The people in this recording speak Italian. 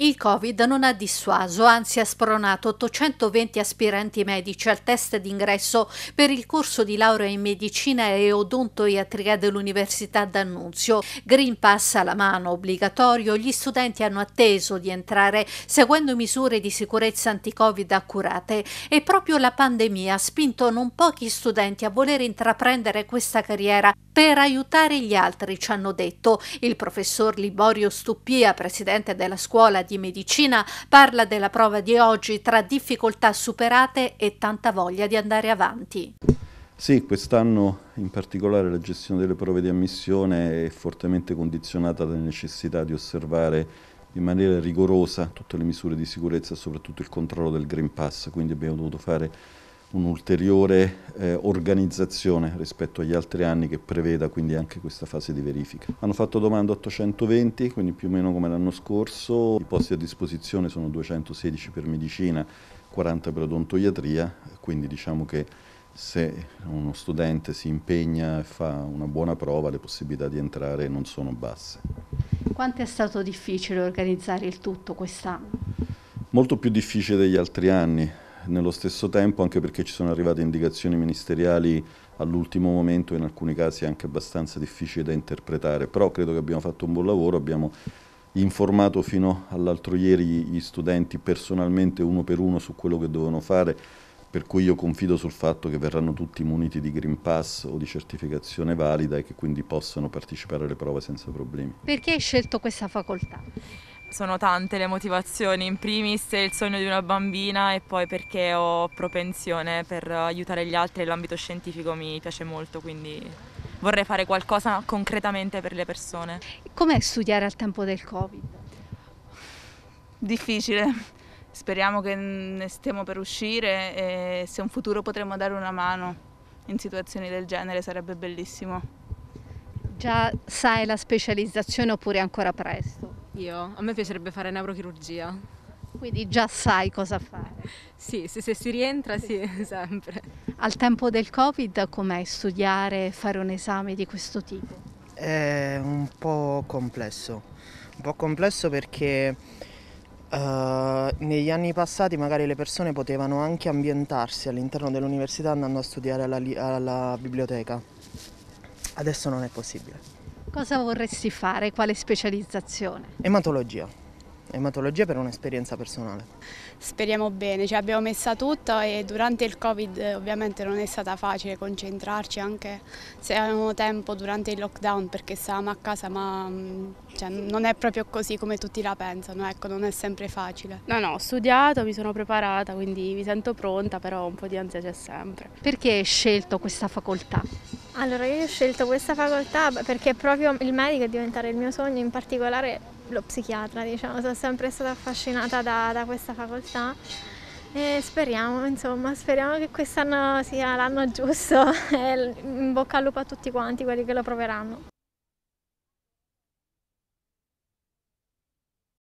Il Covid non ha dissuaso, anzi ha spronato 820 aspiranti medici al test d'ingresso per il corso di laurea in medicina e odontoiatria dell'Università d'Annunzio. Green Pass alla mano, obbligatorio, gli studenti hanno atteso di entrare seguendo misure di sicurezza anti-Covid accurate e proprio la pandemia ha spinto non pochi studenti a voler intraprendere questa carriera per aiutare gli altri, ci hanno detto il professor Liborio Stuppia, presidente della scuola di di medicina parla della prova di oggi tra difficoltà superate e tanta voglia di andare avanti. Sì, quest'anno in particolare la gestione delle prove di ammissione è fortemente condizionata dalla necessità di osservare in maniera rigorosa tutte le misure di sicurezza soprattutto il controllo del Green Pass, quindi abbiamo dovuto fare un'ulteriore eh, organizzazione rispetto agli altri anni che preveda quindi anche questa fase di verifica. Hanno fatto domanda 820, quindi più o meno come l'anno scorso, i posti a disposizione sono 216 per medicina, 40 per odontoiatria, quindi diciamo che se uno studente si impegna e fa una buona prova le possibilità di entrare non sono basse. Quanto è stato difficile organizzare il tutto quest'anno? Molto più difficile degli altri anni, nello stesso tempo anche perché ci sono arrivate indicazioni ministeriali all'ultimo momento in alcuni casi anche abbastanza difficili da interpretare, però credo che abbiamo fatto un buon lavoro, abbiamo informato fino all'altro ieri gli studenti personalmente uno per uno su quello che dovevano fare, per cui io confido sul fatto che verranno tutti muniti di Green Pass o di certificazione valida e che quindi possano partecipare alle prove senza problemi. Perché hai scelto questa facoltà? sono tante le motivazioni, in primis il sogno di una bambina e poi perché ho propensione per aiutare gli altri e l'ambito scientifico mi piace molto, quindi vorrei fare qualcosa concretamente per le persone. Com'è studiare al tempo del Covid? Difficile. Speriamo che ne stiamo per uscire e se un futuro potremo dare una mano in situazioni del genere sarebbe bellissimo. Già sai la specializzazione oppure ancora presto? Io? A me piacerebbe fare neurochirurgia. Quindi già sai cosa fare. Sì, se, se si rientra sì, sempre. Al tempo del Covid com'è studiare, e fare un esame di questo tipo? È un po' complesso, un po' complesso perché Uh, negli anni passati magari le persone potevano anche ambientarsi all'interno dell'università andando a studiare alla, alla biblioteca. Adesso non è possibile. Cosa vorresti fare? Quale specializzazione? Ematologia. Ematologia per un'esperienza personale. Speriamo bene, ci abbiamo messa tutto e durante il Covid eh, ovviamente non è stata facile concentrarci anche se avevamo tempo durante il lockdown perché stavamo a casa ma mm, cioè, non è proprio così come tutti la pensano, ecco non è sempre facile. No no, ho studiato, mi sono preparata quindi mi sento pronta però un po' di ansia c'è sempre. Perché hai scelto questa facoltà? Allora io ho scelto questa facoltà perché proprio il medico è diventare il mio sogno, in particolare lo psichiatra, diciamo, sono sempre stata affascinata da, da questa facoltà e speriamo, insomma, speriamo che quest'anno sia l'anno giusto in bocca al lupo a tutti quanti quelli che lo proveranno.